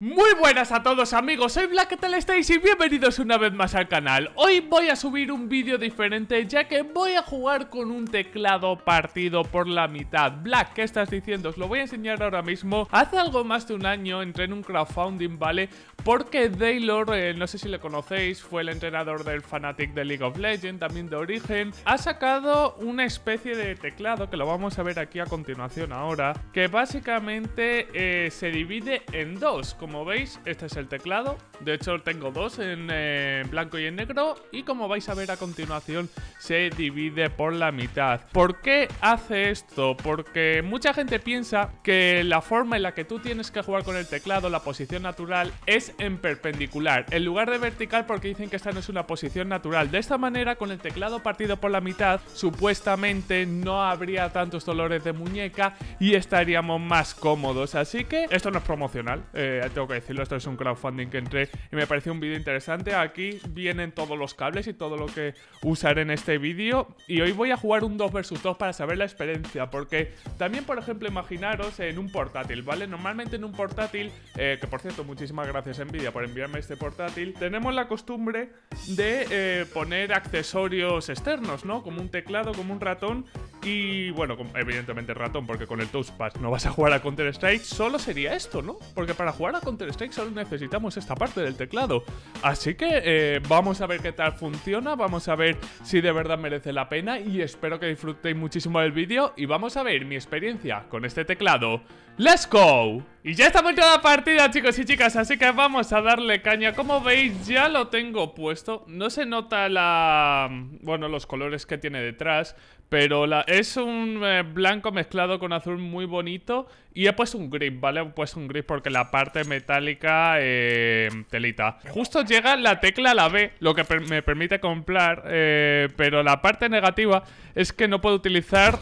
Muy buenas a todos amigos, soy Black, estáis? y bienvenidos una vez más al canal Hoy voy a subir un vídeo diferente ya que voy a jugar con un teclado partido por la mitad Black, ¿qué estás diciendo? Os lo voy a enseñar ahora mismo Hace algo más de un año entré en un crowdfunding, ¿vale? Porque Daylor, eh, no sé si le conocéis, fue el entrenador del Fanatic de League of Legends, también de origen Ha sacado una especie de teclado, que lo vamos a ver aquí a continuación ahora Que básicamente eh, se divide en dos como veis, este es el teclado. De hecho, tengo dos eh, en blanco y en negro. Y como vais a ver a continuación, se divide por la mitad. ¿Por qué hace esto? Porque mucha gente piensa que la forma en la que tú tienes que jugar con el teclado, la posición natural, es en perpendicular. En lugar de vertical porque dicen que esta no es una posición natural. De esta manera, con el teclado partido por la mitad, supuestamente no habría tantos dolores de muñeca y estaríamos más cómodos. Así que esto no es promocional. Eh, tengo que decirlo, esto es un crowdfunding que entré y me pareció un vídeo interesante. Aquí vienen todos los cables y todo lo que usaré en este vídeo. Y hoy voy a jugar un 2 vs 2 para saber la experiencia, porque también, por ejemplo, imaginaros en un portátil, ¿vale? Normalmente en un portátil, eh, que por cierto, muchísimas gracias Nvidia por enviarme este portátil, tenemos la costumbre de eh, poner accesorios externos, ¿no? Como un teclado, como un ratón y bueno, evidentemente ratón, porque con el touchpad no vas a jugar a Counter-Strike. Solo sería esto, ¿no? Porque para jugar a Counter-Strike solo necesitamos esta parte del teclado. Así que eh, vamos a ver qué tal funciona, vamos a ver si de verdad merece la pena y espero que disfrutéis muchísimo del vídeo y vamos a ver mi experiencia con este teclado. ¡Let's go! Y ya estamos en la partida, chicos y chicas, así que vamos a darle caña. Como veis, ya lo tengo puesto. No se nota la... bueno, los colores que tiene detrás, pero es un eh, blanco mezclado con azul muy bonito. Y he puesto un gris, ¿vale? He puesto un gris porque la parte metálica, eh, telita. Justo llega la tecla la B, lo que me permite comprar, eh, pero la parte negativa es que no puedo utilizar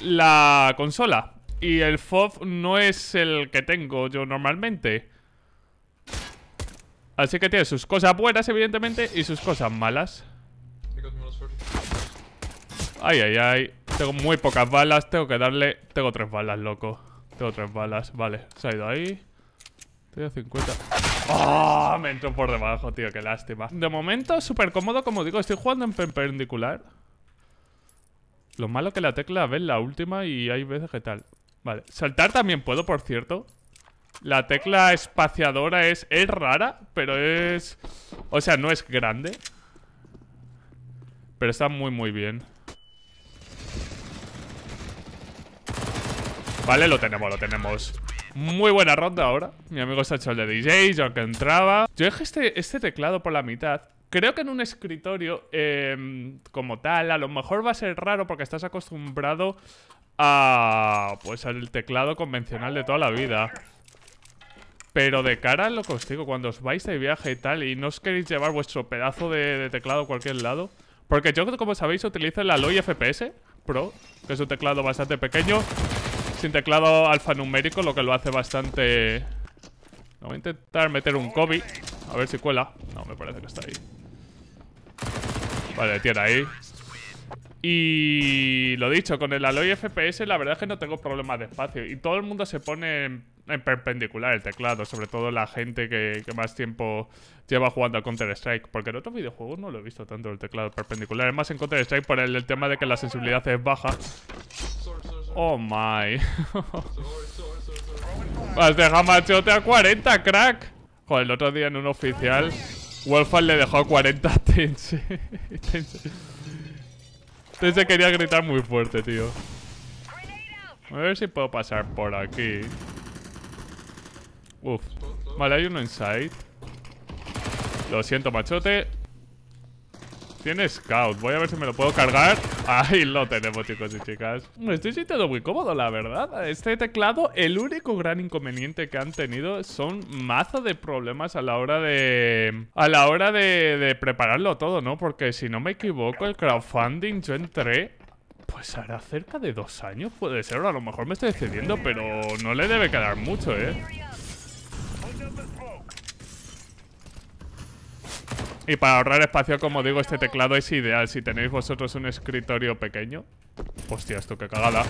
la consola. Y el FOF no es el que tengo yo normalmente. Así que tiene sus cosas buenas, evidentemente, y sus cosas malas. Ay, ay, ay. Tengo muy pocas balas. Tengo que darle... Tengo tres balas, loco. Tengo tres balas. Vale, se ha ido ahí. Tengo 50. ¡Ah! Me entró por debajo, tío. Qué lástima. De momento, súper cómodo. Como digo, estoy jugando en perpendicular. Lo malo que la tecla ve la última y hay veces que tal. Vale, saltar también puedo, por cierto La tecla espaciadora es... Es rara, pero es... O sea, no es grande Pero está muy, muy bien Vale, lo tenemos, lo tenemos muy buena ronda ahora. Mi amigo se ha hecho el de DJ, yo que entraba. Yo dejé este, este teclado por la mitad Creo que en un escritorio em, como tal, a lo mejor va a ser raro porque estás acostumbrado a pues al teclado convencional de toda la vida. Pero de cara lo que os digo, cuando os vais de viaje y tal y no os queréis llevar vuestro pedazo de, teclado a cualquier lado. Porque yo, como sabéis, utilizo el Aloy FPS Pro, que es un teclado bastante pequeño. Sin teclado alfanumérico, lo que lo hace bastante... No, voy a intentar meter un Kobe. A ver si cuela. No, me parece que está ahí. Vale, tiene ahí. Y lo dicho, con el Aloy FPS la verdad es que no tengo problemas de espacio. Y todo el mundo se pone en, perpendicular el teclado, sobre todo la gente que, más tiempo lleva jugando a Counter-Strike. Porque en otros videojuegos no lo he visto tanto el teclado perpendicular. Es más en Counter-Strike por el, tema de que la sensibilidad es baja. Oh my. has dejado machote a 40, crack. Joder, el otro día en un oficial Wolfan le dejó 40 Tense. Tense. quería gritar muy fuerte, tío. A ver si puedo pasar por aquí. Uf. Vale, hay uno inside. Lo siento, machote. Tiene scout. Voy a ver si me lo puedo cargar. Ahí lo tenemos, chicos y chicas. Me estoy sintiendo muy cómodo, la verdad. Este teclado, el único gran inconveniente que han tenido son mazo de problemas a la hora de... A la hora de, prepararlo todo, ¿no? Porque si no me equivoco, el crowdfunding yo entré pues hará cerca de dos años, puede ser. A lo mejor me estoy excediendo, pero no le debe quedar mucho, ¿eh? Y para ahorrar espacio, como digo, este teclado es ideal. Si tenéis vosotros un escritorio pequeño. Hostia, esto que cagada.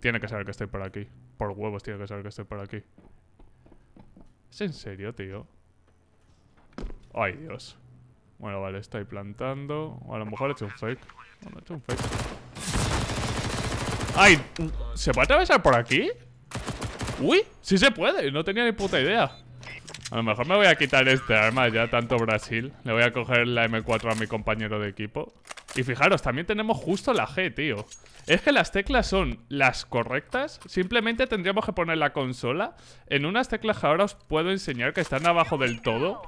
Tiene que saber que estoy por aquí. Por huevos tiene que saber que estoy por aquí. ¿Es en serio, tío? Ay, Dios. Bueno, vale, estoy plantando. a lo mejor he hecho un fake. Bueno, he hecho un fake. ¡Ay! ¿Se puede atravesar por aquí? ¡Uy! ¡Sí se puede! No tenía ni puta idea A lo mejor me voy a quitar este arma ya, tanto Brasil Le voy a coger la M4 a mi compañero de equipo Y fijaros, también tenemos justo la G, tío Es que las teclas son las correctas Simplemente tendríamos que poner la consola En unas teclas que ahora os puedo enseñar Que están abajo del todo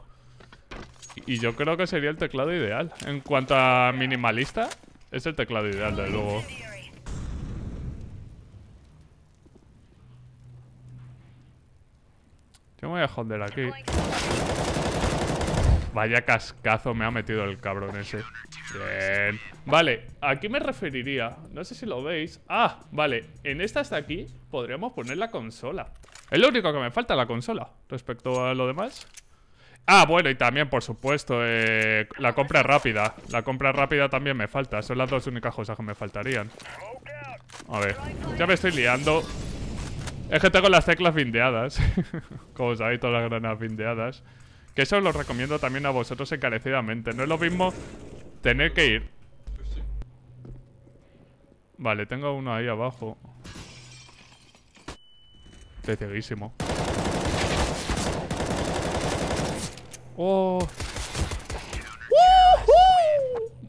Y yo creo que sería el teclado ideal En cuanto a minimalista Es el teclado ideal, de luego Yo me voy a joder aquí. Vaya cascazo me ha metido el cabrón ese. Bien. Vale, aquí me referiría. No sé si lo veis. Ah, vale. En esta hasta aquí podríamos poner la consola. Es lo único que me falta, la consola. Respecto a lo demás. Ah, bueno, y también, por supuesto, eh, la compra rápida. La compra rápida también me falta. Son las dos únicas cosas que me faltarían. A ver, ya me estoy liando. Es que tengo las teclas findeadas. Como sabéis, todas las granas findeadas. Que eso os lo recomiendo también a vosotros encarecidamente. No es lo mismo tener que ir. Vale, tengo uno ahí abajo. Estoy ¡Oh!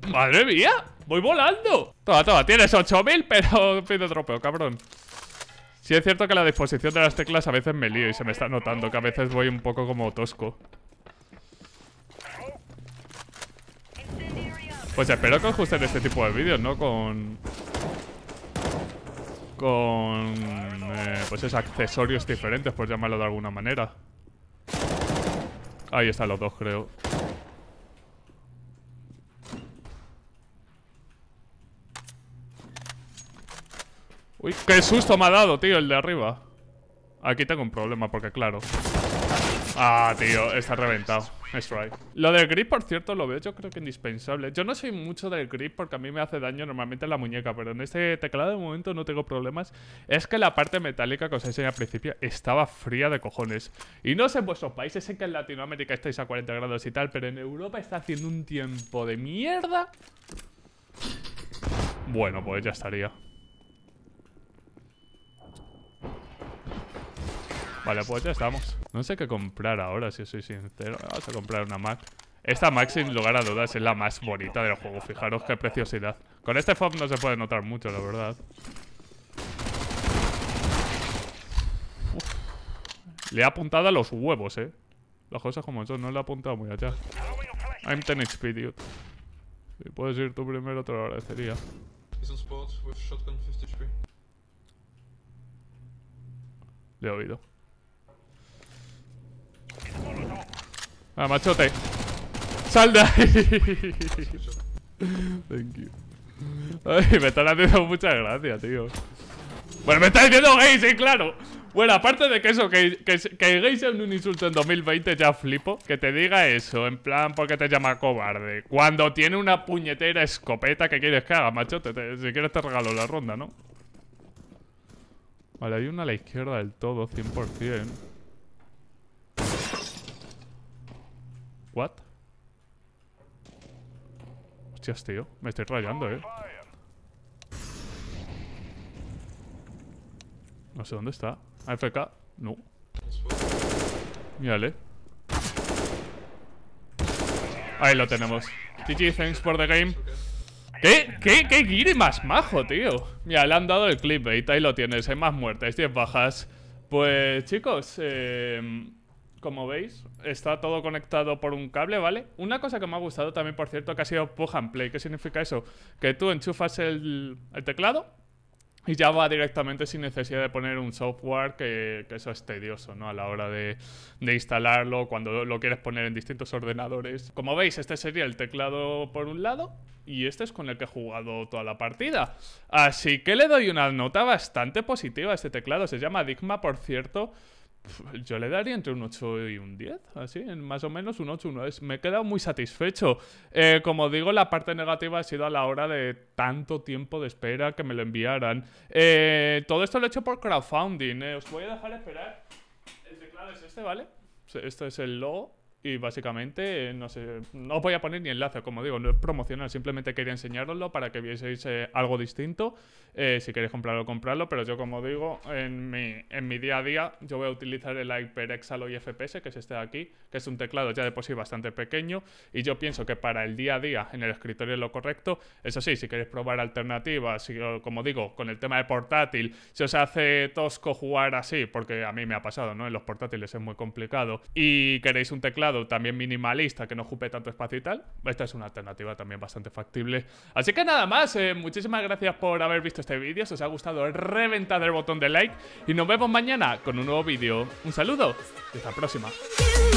¡Madre mía! ¡Voy volando! Toma, toma, tienes 8000, pero pide tropeo, cabrón. Sí es cierto que la disposición de las teclas a veces me lío y se me está notando que a veces voy un poco como tosco. Pues espero que os gusten este tipo de vídeos, ¿no? Con... Con... Eh, pues esos accesorios diferentes, por llamarlo de alguna manera. Ahí están los dos, creo. Uy, qué susto me ha dado, tío, el de arriba. Aquí tengo un problema, porque claro. Ah, tío, está reventado. Lo del grip, por cierto, lo veo yo creo que indispensable. Yo no soy mucho del grip porque a mí me hace daño normalmente la muñeca, pero en este teclado de momento no tengo problemas. Es que la parte metálica que os enseñé al principio estaba fría de cojones. Y no sé en vuestros países, sé que en Latinoamérica estáis a 40 grados y tal, pero en Europa está haciendo un tiempo de mierda. Bueno, pues ya estaría. Vale, pues ya estamos. No sé qué comprar ahora, si soy sincero. Vamos a comprar una Mac. Esta Mac, sin lugar a dudas, es la más bonita del juego. Fijaros qué preciosidad. Con este FOB no se puede notar mucho, la verdad. Le ha apuntado a los huevos, eh. Las cosas como eso, no le ha apuntado muy allá. I'm 10 HP, dude. Si puedes ir tú primero, te lo agradecería. Le he oído. Ah, machote. ¡Sal de ahí! Thank Ay, me están haciendo muchas gracias, tío. Bueno, me está diciendo gay, sí, claro. Bueno, aparte de que eso, que, que, que gay sea un insulto en 2020, ya flipo. Que te diga eso, en plan, porque te llama cobarde. Cuando tiene una puñetera escopeta que quieres que haga, machote. si quieres te regalo la ronda, ¿no? Vale, hay una a la izquierda del todo, 100%. ¿What? Hostias, tío. Me estoy rayando, eh. No sé dónde está. ¿AFK? No. Mírale. Ahí lo tenemos. GG, thanks for the game. ¿Qué? ¿Qué? ¿Qué guiri más majo, tío? Mira, le han dado el clip, ahí lo tienes. Hay más muertes, 10 bajas. Pues, chicos, eh... Como veis, está todo conectado por un cable, ¿vale? Una cosa que me ha gustado también, por cierto, que ha sido Push and Play. ¿Qué significa eso? Que tú enchufas el, teclado y ya va directamente sin necesidad de poner un software, que, eso es tedioso, ¿no? A la hora de, de, instalarlo, cuando lo quieres poner en distintos ordenadores. Como veis, este sería el teclado por un lado y este es con el que he jugado toda la partida. Así que le doy una nota bastante positiva a este teclado. Se llama Digma, por cierto yo le daría entre un 8 y un 10, así, más o menos un 8, un Me he quedado muy satisfecho. Eh, como digo, la parte negativa ha sido a la hora de tanto tiempo de espera que me lo enviaran. Eh, todo esto lo he hecho por crowdfunding. Eh. Os voy a dejar esperar. El teclado es este, ¿vale? Este es el logo. Y básicamente, eh, no sé, no os voy a poner ni enlace, como digo, no es promocional, simplemente quería enseñároslo para que vieseis eh, algo distinto. Eh, si queréis comprarlo, comprarlo, pero yo, como digo, en mi, en mi día a día, yo voy a utilizar el HyperX Alloy FPS, que es este de aquí, que es un teclado ya de por sí bastante pequeño, y yo pienso que para el día a día en el escritorio es lo correcto. Eso sí, si queréis probar alternativas, como digo, con el tema de portátil, se os hace tosco jugar así, porque a mí me ha pasado, ¿no? En los portátiles es muy complicado, y queréis un teclado también minimalista que no ocupe tanto espacio y tal, esta es una alternativa también bastante factible. Así que nada más, eh, muchísimas gracias por haber visto este vídeo, si os ha gustado reventad el botón de like y nos vemos mañana con un nuevo vídeo. Un saludo y hasta la próxima.